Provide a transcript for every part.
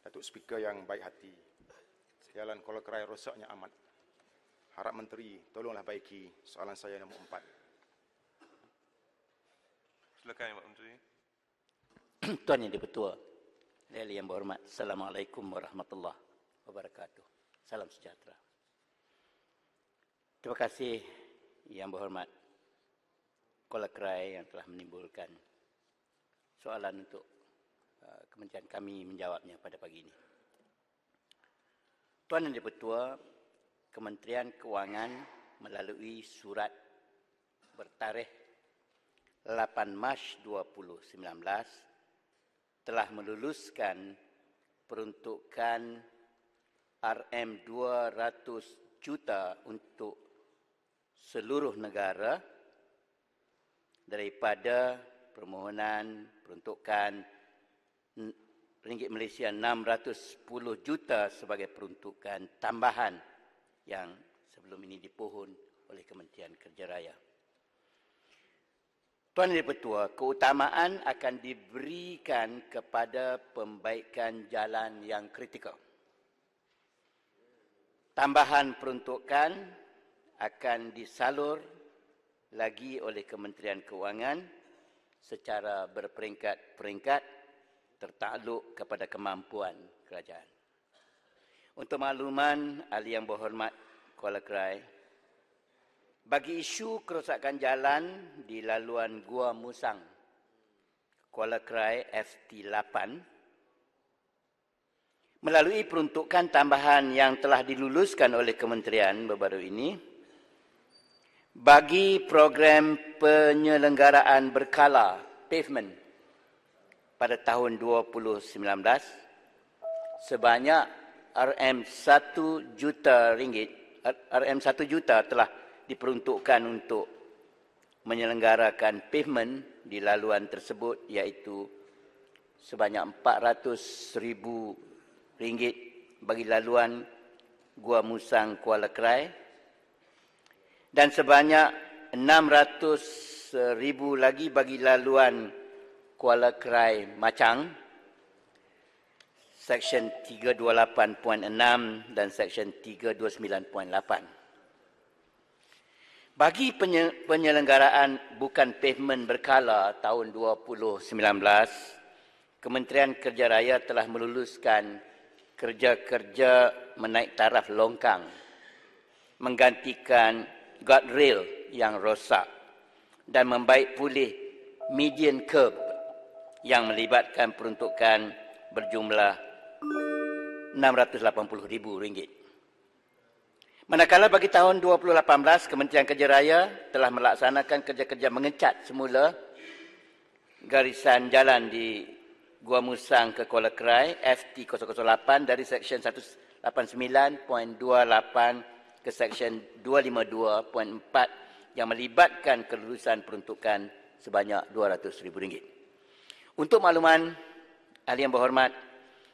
Datuk Speaker yang baik hati. Jalan kalau Kerai rosaknya amat. Harap Menteri tolonglah baiki soalan saya nombor empat. Silakan Pak Menteri. Tuan Yang Dipertua, Lelih yang berhormat. Assalamualaikum warahmatullahi wabarakatuh. Salam sejahtera. Terima kasih yang berhormat Kuala Kerai yang telah menimbulkan soalan untuk kementerian kami menjawabnya pada pagi ini. Tuan dan Dipertua, Kementerian Kewangan melalui surat bertarikh 8 Mac 2019 telah meluluskan peruntukan RM200 juta untuk seluruh negara daripada permohonan peruntukan ringgit Malaysia 610 juta sebagai peruntukan tambahan yang sebelum ini dipohon oleh Kementerian Kerja Raya. Tuan dan Pertua, keutamaan akan diberikan kepada pembaikan jalan yang kritikal. Tambahan peruntukan akan disalur lagi oleh Kementerian Kewangan secara berperingkat-peringkat tertakluk kepada kemampuan kerajaan. Untuk makluman ahli yang berhormat Kuala Krai, bagi isu kerosakan jalan di laluan Gua Musang, Kuala Krai FT8, melalui peruntukan tambahan yang telah diluluskan oleh kementerian baru-baru ini, bagi program penyelenggaraan berkala, pavement, pada tahun 2019 sebanyak RM1 juta ringgit RM1 juta telah diperuntukkan untuk menyelenggarakan pavement di laluan tersebut iaitu sebanyak 400,000 ringgit bagi laluan Gua Musang Kuala Krai dan sebanyak 600 ribu lagi bagi laluan Kuala Krai Macang Seksyen 328.6 dan Seksyen 329.8 Bagi penyelenggaraan bukan pavement berkala tahun 2019 Kementerian Kerja Raya telah meluluskan kerja-kerja menaik taraf longkang menggantikan guardrail yang rosak dan membaik pulih median curb yang melibatkan peruntukan berjumlah RM680,000. Manakala bagi tahun 2018, Kementerian Kerja Raya telah melaksanakan kerja-kerja mengecat semula garisan jalan di Gua Musang ke Kuala Kerai FT008 dari Seksyen 189.28 ke Seksyen 252.4 yang melibatkan kelulusan peruntukan sebanyak RM200,000. Untuk makluman ahli yang berhormat,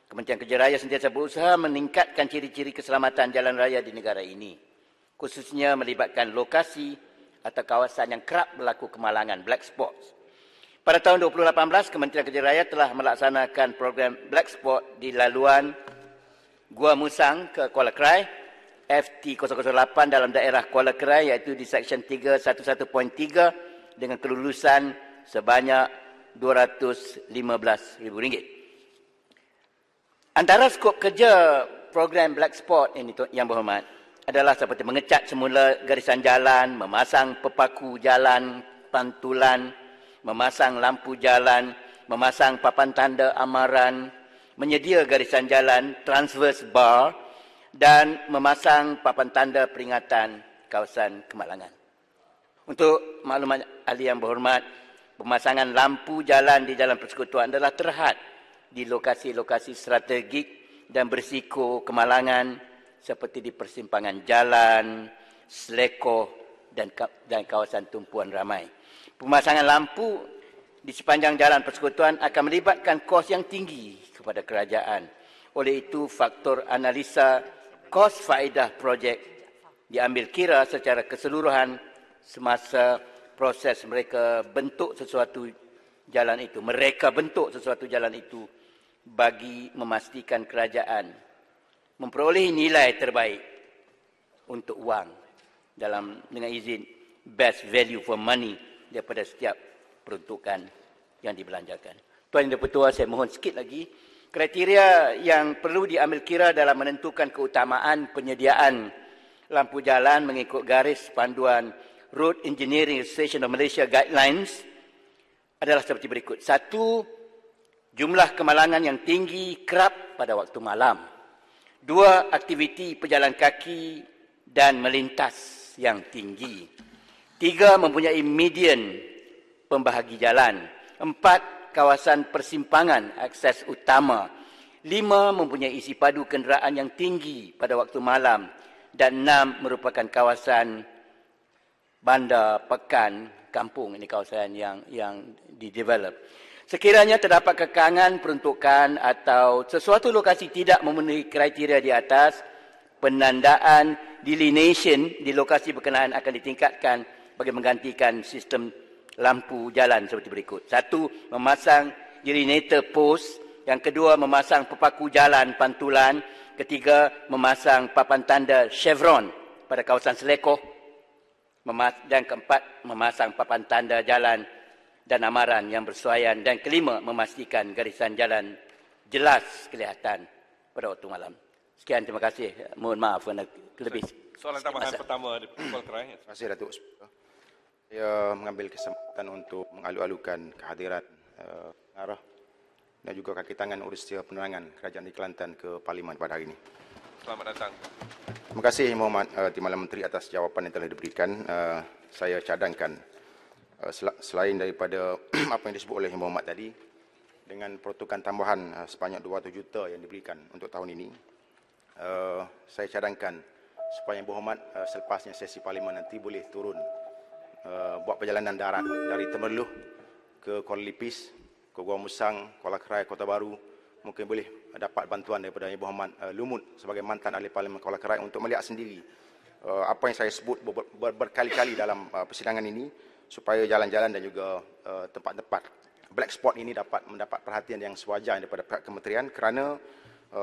Kementerian Kerja Raya sentiasa berusaha meningkatkan ciri-ciri keselamatan jalan raya di negara ini, khususnya melibatkan lokasi atau kawasan yang kerap berlaku kemalangan black spots. Pada tahun 2018, Kementerian Kerja Raya telah melaksanakan program black spot di laluan Gua Musang ke Kuala Krai FT008 dalam daerah Kuala Krai iaitu di Seksyen 311.3 dengan kelulusan sebanyak rm ringgit Antara skop kerja program Black Spot ini yang berhormat adalah seperti mengecat semula garisan jalan, memasang pepaku jalan, pantulan, memasang lampu jalan, memasang papan tanda amaran, menyedia garisan jalan, transverse bar dan memasang papan tanda peringatan kawasan kemalangan. Untuk maklumat ahli yang berhormat, pemasangan lampu jalan di jalan persekutuan adalah terhad di lokasi-lokasi strategik dan berisiko kemalangan seperti di persimpangan jalan, selekoh dan dan kawasan tumpuan ramai. Pemasangan lampu di sepanjang jalan persekutuan akan melibatkan kos yang tinggi kepada kerajaan. Oleh itu, faktor analisa kos faedah projek diambil kira secara keseluruhan semasa proses mereka bentuk sesuatu jalan itu mereka bentuk sesuatu jalan itu bagi memastikan kerajaan memperoleh nilai terbaik untuk wang dalam dengan izin best value for money daripada setiap peruntukan yang dibelanjakan. Tuan Yang Dipertua, saya mohon sikit lagi. Kriteria yang perlu diambil kira dalam menentukan keutamaan penyediaan lampu jalan mengikut garis panduan Road Engineering Association of Malaysia guidelines adalah seperti berikut. Satu, jumlah kemalangan yang tinggi kerap pada waktu malam. Dua, aktiviti pejalan kaki dan melintas yang tinggi. Tiga, mempunyai median pembahagi jalan. Empat, kawasan persimpangan akses utama. Lima, mempunyai isi padu kenderaan yang tinggi pada waktu malam. Dan enam, merupakan kawasan bandar pekan kampung ini kawasan yang yang di develop sekiranya terdapat kekangan peruntukan atau sesuatu lokasi tidak memenuhi kriteria di atas penandaan delineation di lokasi berkenaan akan ditingkatkan bagi menggantikan sistem lampu jalan seperti berikut. Satu, memasang delineator post. Yang kedua, memasang pepaku jalan pantulan. Ketiga, memasang papan tanda chevron pada kawasan selekoh yang keempat memasang papan tanda jalan dan amaran yang bersuaian dan kelima memastikan garisan jalan jelas kelihatan pada waktu malam. Sekian terima kasih. Mohon maaf kerana lebih soalan tambahan masa. pertama di Pol Terima kasih Datuk. Saya mengambil kesempatan untuk mengalu-alukan kehadiran pengarah eh, uh, dan juga kaki tangan Universiti Penerangan Kerajaan di Kelantan ke Parlimen pada hari ini. Selamat datang. Terima kasih Muhammad uh, eh, Timbalan Menteri atas jawapan yang telah diberikan. Uh, saya cadangkan uh, sel- selain daripada apa yang disebut oleh Muhammad tadi dengan peruntukan tambahan uh, sebanyak 2 juta yang diberikan untuk tahun ini. Uh, saya cadangkan supaya Muhammad uh, selepasnya sesi parlimen nanti boleh turun uh, buat perjalanan darat dari Temerloh ke Kuala Lipis, ke Gua Musang, Kuala Kerai, Kota Baru mungkin boleh dapat bantuan daripada Ibu Muhammad eh, Lumut sebagai mantan ahli parlimen Kuala Kerai untuk melihat sendiri eh, apa yang saya sebut berkali-kali dalam eh, persidangan ini supaya jalan-jalan dan juga tempat-tempat black spot ini dapat mendapat perhatian yang sewajarnya daripada pihak kementerian kerana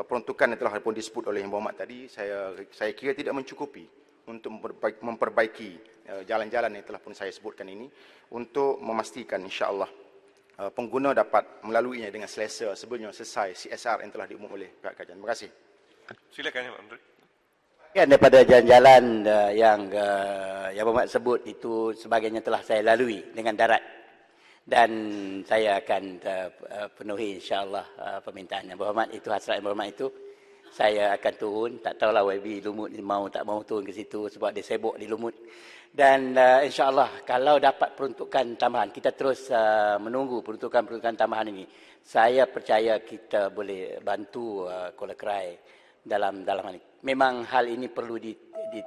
peruntukan yang telah pun disebut oleh Ibu Muhammad tadi saya saya kira tidak mencukupi untuk memperbaiki jalan-jalan yang telah pun saya sebutkan ini untuk memastikan insya-Allah Uh, pengguna dapat melaluinya dengan selesa sebelumnya selesai CSR yang telah diumum oleh pihak kerajaan. Terima kasih. Silakan, Pak Menteri. Kan daripada jalan-jalan uh, yang uh, yang bermak sebut itu sebagainya telah saya lalui dengan darat dan saya akan penuhi insyaallah permintaan yang berhormat itu hasrat yang berhormat itu saya akan turun. Tak tahulah YB lumut ni mau tak mau turun ke situ sebab dia sibuk di lumut. Dan uh, insyaAllah kalau dapat peruntukan tambahan, kita terus uh, menunggu peruntukan-peruntukan tambahan ini. Saya percaya kita boleh bantu uh, Kuala Kerai dalam dalam ini. Memang hal ini perlu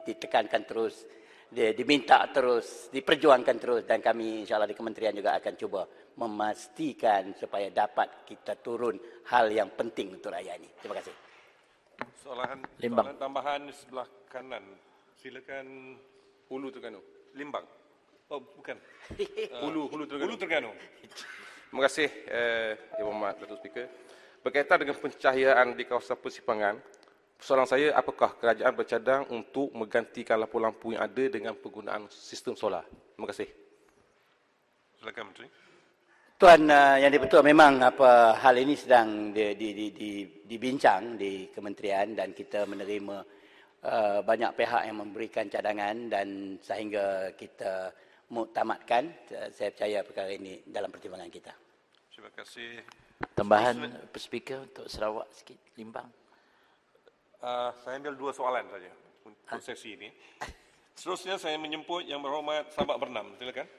ditekankan terus, diminta terus, diperjuangkan terus dan kami insyaAllah di kementerian juga akan cuba memastikan supaya dapat kita turun hal yang penting untuk rakyat ini. Terima kasih soalan, Limbang. soalan tambahan sebelah kanan. Silakan Hulu Terengganu. Limbang. Oh, bukan. Eh, hulu Hulu Terengganu. Hulu Terengganu. Terima kasih eh Yang Berhormat Datuk Speaker. Berkaitan dengan pencahayaan di kawasan persimpangan, soalan saya apakah kerajaan bercadang untuk menggantikan lampu-lampu yang ada dengan penggunaan sistem solar? Terima kasih. Silakan Menteri. Tuan uh, yang dipertua memang apa hal ini sedang di, di, di, di, dibincang di kementerian dan kita menerima uh, banyak pihak yang memberikan cadangan dan sehingga kita muktamadkan uh, saya percaya perkara ini dalam pertimbangan kita. Terima kasih. Tambahan speaker untuk Sarawak sikit limbang. Uh, saya ambil dua soalan saja untuk ah. sesi ini. Seterusnya saya menyemput yang berhormat Sabak Bernam. Silakan.